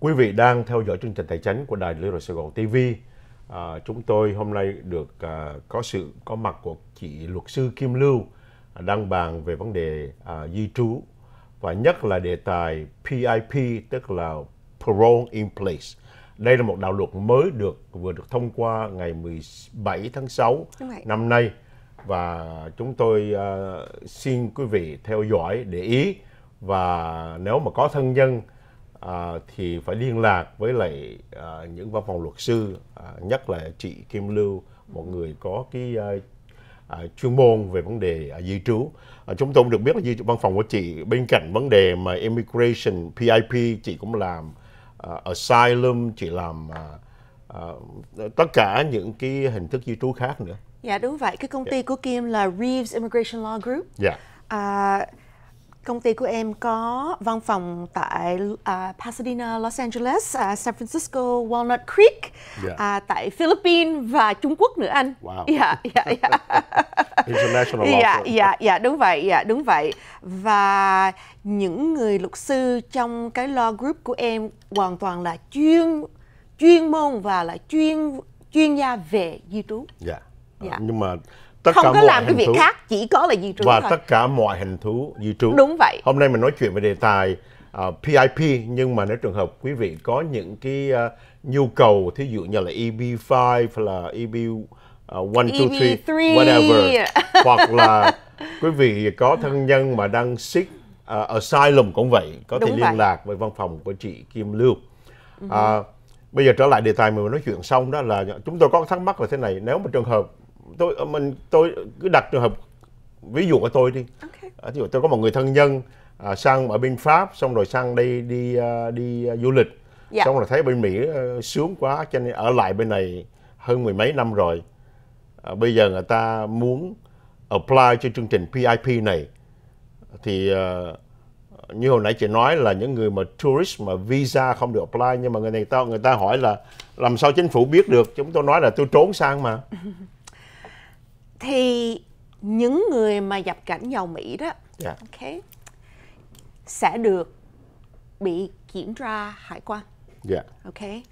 Quý vị đang theo dõi chương trình tài chính của Đài Liên đoàn Sài Gòn TV. À, chúng tôi hôm nay được à, có sự có mặt của chị luật sư Kim Lưu à, đang bàn về vấn đề à, di trú và nhất là đề tài PIP tức là Parole in Place. Đây là một đạo luật mới được vừa được thông qua ngày 17 tháng 6 năm nay và chúng tôi à, xin quý vị theo dõi để ý và nếu mà có thân nhân à, thì phải liên lạc với lại à, những văn phòng luật sư à, nhất là chị Kim Lưu một người có cái à, à, chuyên môn về vấn đề à, di trú à, chúng tôi cũng được biết là di văn phòng của chị bên cạnh vấn đề mà immigration PIP chị cũng làm à, asylum chị làm à, à, tất cả những cái hình thức di trú khác nữa dạ đúng vậy cái công ty yeah. Dạ. của Kim là Reeves Immigration Law Group yeah. Dạ. à, Công ty của em có văn phòng tại uh, Pasadena, Los Angeles, uh, San Francisco, Walnut Creek, yeah. uh, tại Philippines và Trung Quốc nữa anh. Wow. Yeah, yeah, yeah. International law yeah, dạ, firm. Yeah, dạ, yeah, dạ, đúng vậy, yeah, đúng vậy. Và những người luật sư trong cái law group của em hoàn toàn là chuyên chuyên môn và là chuyên chuyên gia về di trú. Dạ. Yeah. Yeah. Nhưng mà tất không cả có làm cái việc thú. khác chỉ có là di trú và thôi. tất cả mọi hình thú di trú đúng vậy hôm nay mình nói chuyện về đề tài uh, à, PIP nhưng mà nếu trường hợp quý vị có những cái uh, nhu cầu thí dụ như là EB5 hoặc là EB uh, 1 2 3 whatever hoặc là quý vị có thân nhân mà đang sick uh, à, asylum cũng vậy có Đúng thể liên vậy. lạc với văn phòng của chị Kim Lưu. Uh, uh Bây giờ trở lại đề tài mình nói chuyện xong đó là chúng tôi có thắc mắc là thế này nếu mà trường hợp tôi ờ, mình tôi cứ đặt trường hợp ví dụ của tôi đi okay. à, ví dụ tôi có một người thân nhân à, sang ở bên pháp xong rồi sang đây đi uh, đi uh, du lịch yeah. Dạ. xong rồi thấy bên mỹ uh, sướng quá cho nên ở lại bên này hơn mười mấy năm rồi à, bây giờ người ta muốn apply cho chương trình pip này thì uh, như hồi nãy chị nói là những người mà tourist mà visa không được apply nhưng mà người này tao người ta hỏi là làm sao chính phủ biết được chúng tôi nói là tôi trốn sang mà thì những người mà nhập cảnh vào Mỹ đó yeah. Dạ. okay, sẽ được bị kiểm tra hải quan. Yeah. Dạ. Okay.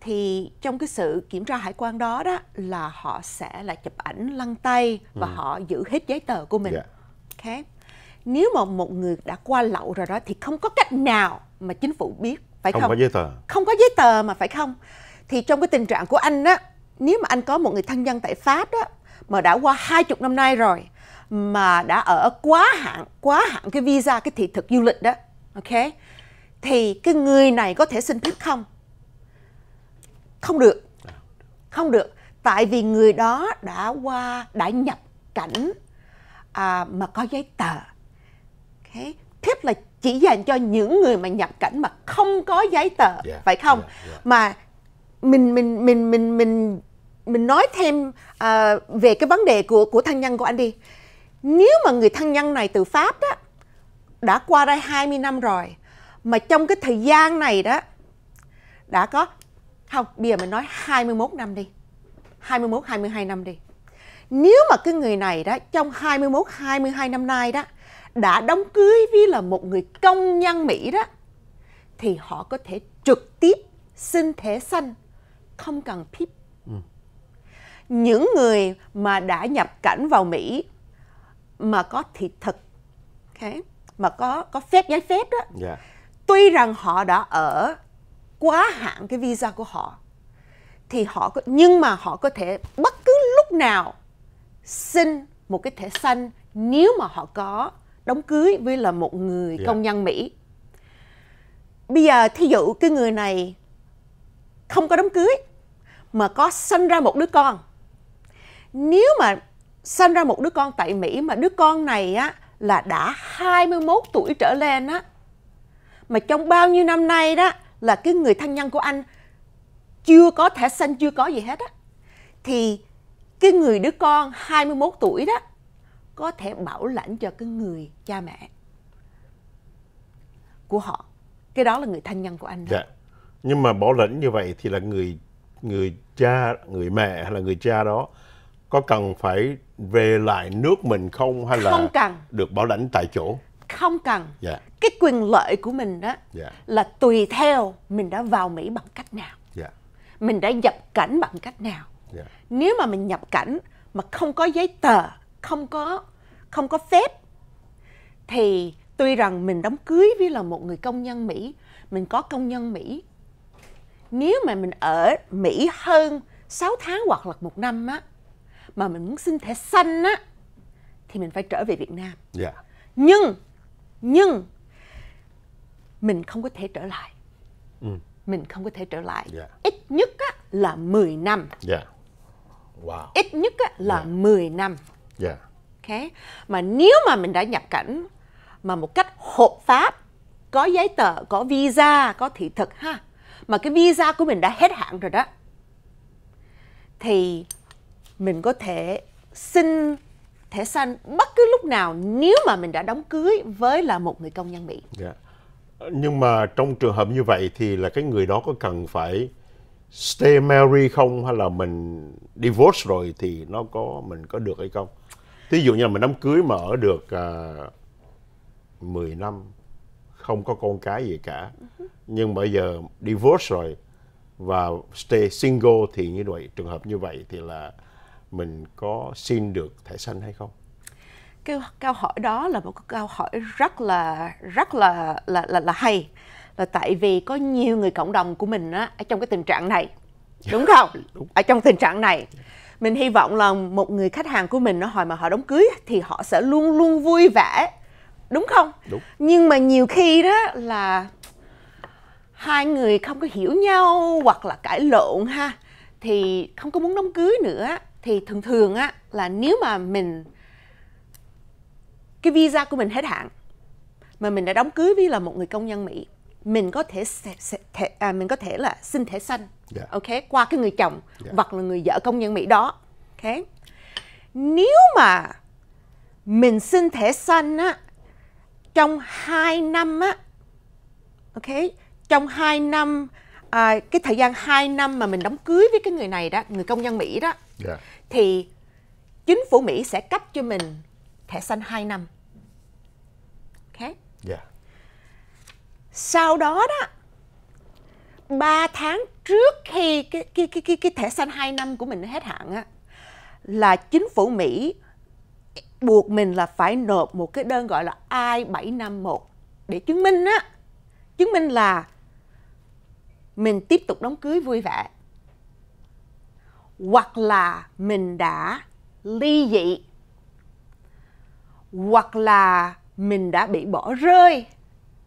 Thì trong cái sự kiểm tra hải quan đó đó là họ sẽ là chụp ảnh lăn tay và ừ. họ giữ hết giấy tờ của mình. Yeah. Dạ. Okay. Nếu mà một người đã qua lậu rồi đó thì không có cách nào mà chính phủ biết phải không? Không có giấy tờ. Không có giấy tờ mà phải không? Thì trong cái tình trạng của anh á, nếu mà anh có một người thân nhân tại Pháp đó mà đã qua hai chục năm nay rồi mà đã ở quá hạn quá hạn cái visa cái thị thực du lịch đó ok thì cái người này có thể xin phép không không được không được tại vì người đó đã qua đã nhập cảnh à, mà có giấy tờ okay. thiếp là chỉ dành cho những người mà nhập cảnh mà không có giấy tờ yeah, dạ, phải không yeah, dạ, yeah. Dạ. mà mình mình mình mình mình mình nói thêm à, về cái vấn đề của của thân nhân của anh đi nếu mà người thân nhân này từ pháp đó đã qua đây 20 năm rồi mà trong cái thời gian này đó đã có không bây giờ mình nói 21 năm đi 21 22 năm đi nếu mà cái người này đó trong 21 22 năm nay đó đã đóng cưới với là một người công nhân Mỹ đó thì họ có thể trực tiếp xin thẻ xanh không cần phíp những người mà đã nhập cảnh vào Mỹ mà có thị thực okay, mà có có phép giấy phép đó yeah. Dạ. tuy rằng họ đã ở quá hạn cái visa của họ thì họ có, nhưng mà họ có thể bất cứ lúc nào xin một cái thẻ xanh nếu mà họ có đóng cưới với là một người yeah. Dạ. công nhân Mỹ. Bây giờ thí dụ cái người này không có đóng cưới mà có sinh ra một đứa con nếu mà sinh ra một đứa con tại Mỹ mà đứa con này á là đã 21 tuổi trở lên á mà trong bao nhiêu năm nay đó là cái người thân nhân của anh chưa có thẻ xanh chưa có gì hết á thì cái người đứa con 21 tuổi đó có thể bảo lãnh cho cái người cha mẹ của họ cái đó là người thân nhân của anh đó. Dạ. nhưng mà bảo lãnh như vậy thì là người người cha người mẹ hay là người cha đó có cần phải về lại nước mình không hay là không cần. được bảo lãnh tại chỗ không cần yeah. Dạ. cái quyền lợi của mình đó yeah. Dạ. là tùy theo mình đã vào mỹ bằng cách nào yeah. Dạ. mình đã nhập cảnh bằng cách nào yeah. nếu mà mình nhập cảnh mà không có giấy tờ không có không có phép thì tuy rằng mình đám cưới với là một người công nhân mỹ mình có công nhân mỹ nếu mà mình ở mỹ hơn 6 tháng hoặc là một năm á mà mình muốn xin thẻ xanh á thì mình phải trở về Việt Nam. Dạ. Nhưng nhưng mình không có thể trở lại. Ừ. Mình không có thể trở lại. dạ Ít nhất á, là 10 năm. Dạ. Wow. Ít nhất á, là yeah. Dạ. 10 năm. Dạ. Ok? Mà nếu mà mình đã nhập cảnh mà một cách hợp pháp, có giấy tờ, có visa, có thị thực ha, mà cái visa của mình đã hết hạn rồi đó, thì mình có thể xin thẻ xanh bất cứ lúc nào nếu mà mình đã đóng cưới với là một người công nhân Mỹ. Yeah. Dạ. Nhưng mà trong trường hợp như vậy thì là cái người đó có cần phải stay married không hay là mình divorce rồi thì nó có mình có được hay không? Thí dụ như là mình đám cưới mà ở được uh, à, 10 năm không có con cái gì cả. Nhưng bây giờ divorce rồi và stay single thì như vậy trường hợp như vậy thì là mình có xin được thẻ xanh hay không cái câu hỏi đó là một câu hỏi rất là rất là là là, là hay là tại vì có nhiều người cộng đồng của mình á ở trong cái tình trạng này đúng không đúng. ở trong tình trạng này mình hy vọng là một người khách hàng của mình nó hỏi mà họ đóng cưới thì họ sẽ luôn luôn vui vẻ đúng không đúng. nhưng mà nhiều khi đó là hai người không có hiểu nhau hoặc là cãi lộn ha thì không có muốn đóng cưới nữa thì thường thường á là nếu mà mình cái visa của mình hết hạn mà mình đã đóng cưới với là một người công nhân Mỹ mình có thể, thể à, mình có thể là xin thẻ xanh yeah. Dạ. ok qua cái người chồng yeah. Dạ. hoặc là người vợ công nhân Mỹ đó ok nếu mà mình xin thẻ xanh á trong 2 năm á ok trong 2 năm à, cái thời gian 2 năm mà mình đóng cưới với cái người này đó người công nhân Mỹ đó yeah. Dạ thì chính phủ Mỹ sẽ cấp cho mình thẻ xanh 2 năm. Ok? Yeah. Dạ. Sau đó đó 3 tháng trước khi cái cái cái cái, cái thẻ xanh 2 năm của mình hết hạn á là chính phủ Mỹ buộc mình là phải nộp một cái đơn gọi là I751 để chứng minh á, chứng minh là mình tiếp tục đám cưới vui vẻ hoặc là mình đã ly dị hoặc là mình đã bị bỏ rơi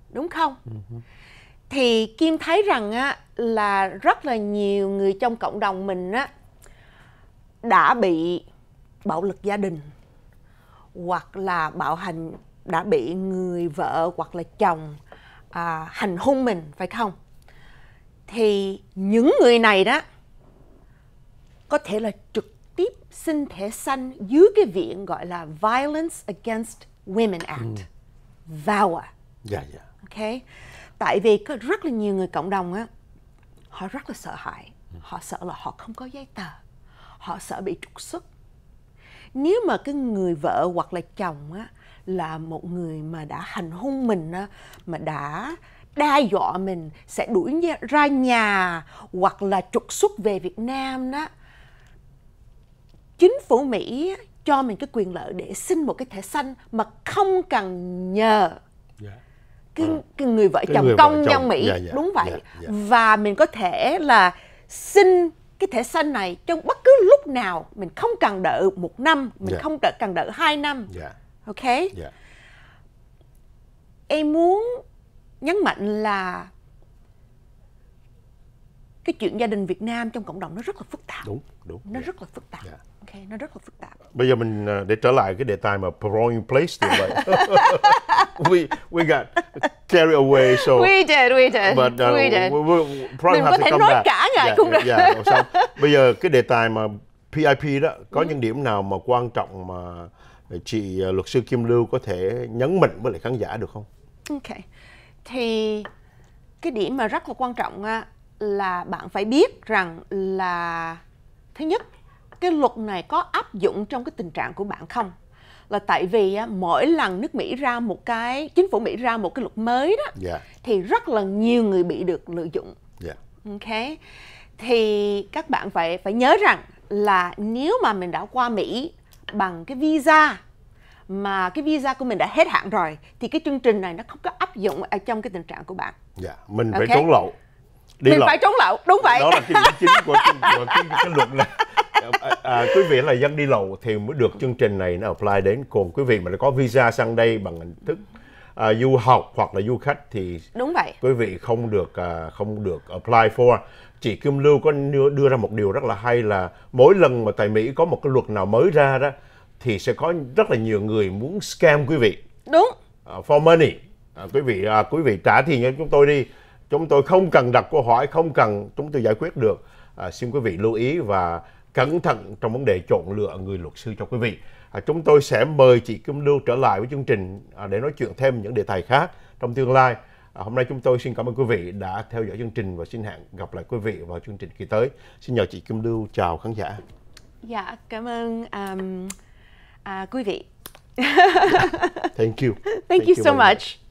đúng không ừ thì kim thấy rằng á là rất là nhiều người trong cộng đồng mình á đã bị bạo lực gia đình hoặc là bạo hành đã bị người vợ hoặc là chồng à, hành hung mình phải không thì những người này đó có thể là trực tiếp xin thẻ xanh dưới cái viện gọi là Violence Against Women Act. Ừ. VAWA. À. Dạ, dạ. Ok. Tại vì có rất là nhiều người cộng đồng á, họ rất là sợ hãi. Ừ. Họ sợ là họ không có giấy tờ. Họ sợ bị trục xuất. Nếu mà cái người vợ hoặc là chồng á, là một người mà đã hành hung mình á, mà đã đe dọa mình sẽ đuổi ra nhà hoặc là trục xuất về Việt Nam đó chính phủ Mỹ cho mình cái quyền lợi để xin một cái thẻ xanh mà không cần nhờ dạ. cái, ừ. cái người vợ cái chồng người công nhân Mỹ yeah, dạ, yeah, dạ. đúng vậy yeah, yeah. và mình có thể là xin cái thẻ xanh này trong bất cứ lúc nào mình không cần đợi một năm mình yeah. không đợi, cần đợi hai năm yeah. ok yeah. em muốn nhấn mạnh là cái chuyện gia đình Việt Nam trong cộng đồng nó rất là phức tạp. Đúng, đúng. Nó yeah. rất là phức tạp. Yeah. Okay, nó rất là phức tạp. Bây giờ mình à, để trở lại cái đề tài mà Parolling Place thì vậy. we we got carried away so we did we did but uh, we did. We, we, we mình have có thể nói back. cả ngày yeah, cũng yeah, được. Yeah, xong. Bây giờ cái đề tài mà PIP đó có ừ. những điểm nào mà quan trọng mà chị à, luật sư Kim Lưu có thể nhấn mạnh với lại khán giả được không? Ok. Thì cái điểm mà rất là quan trọng là bạn phải biết rằng là thứ nhất cái luật này có áp dụng trong cái tình trạng của bạn không là tại vì á, mỗi lần nước Mỹ ra một cái chính phủ Mỹ ra một cái luật mới đó yeah. Dạ. thì rất là nhiều người bị được lợi dụng. Yeah. Dạ. Ok. Thì các bạn phải phải nhớ rằng là nếu mà mình đã qua Mỹ bằng cái visa mà cái visa của mình đã hết hạn rồi thì cái chương trình này nó không có áp dụng ở trong cái tình trạng của bạn. Dạ, yeah. mình phải trốn lậu đi mình lậu. phải trốn lậu đúng vậy đó là cái điểm chính của, của, của cái, cái luật này à, à, quý vị là dân đi lậu thì mới được chương trình này nó apply đến còn quý vị mà có visa sang đây bằng hình thức à, du học hoặc là du khách thì đúng vậy quý vị không được à, không được apply for chị Kim Lưu có đưa, đưa ra một điều rất là hay là mỗi lần mà tại Mỹ có một cái luật nào mới ra đó thì sẽ có rất là nhiều người muốn scam quý vị đúng uh, for money uh, quý vị uh, quý vị trả tiền cho chúng tôi đi chúng tôi không cần đặt câu hỏi không cần chúng tôi giải quyết được à, xin quý vị lưu ý và cẩn thận trong vấn đề chọn lựa người luật sư cho quý vị à, chúng tôi sẽ mời chị Kim Lưu trở lại với chương trình à, để nói chuyện thêm những đề tài khác trong tương lai à, hôm nay chúng tôi xin cảm ơn quý vị đã theo dõi chương trình và xin hẹn gặp lại quý vị vào chương trình kỳ tới xin nhờ chị Kim Lưu chào khán giả dạ cảm ơn um, uh, quý vị yeah. Dạ, thank you thank, thank you, you so much, much.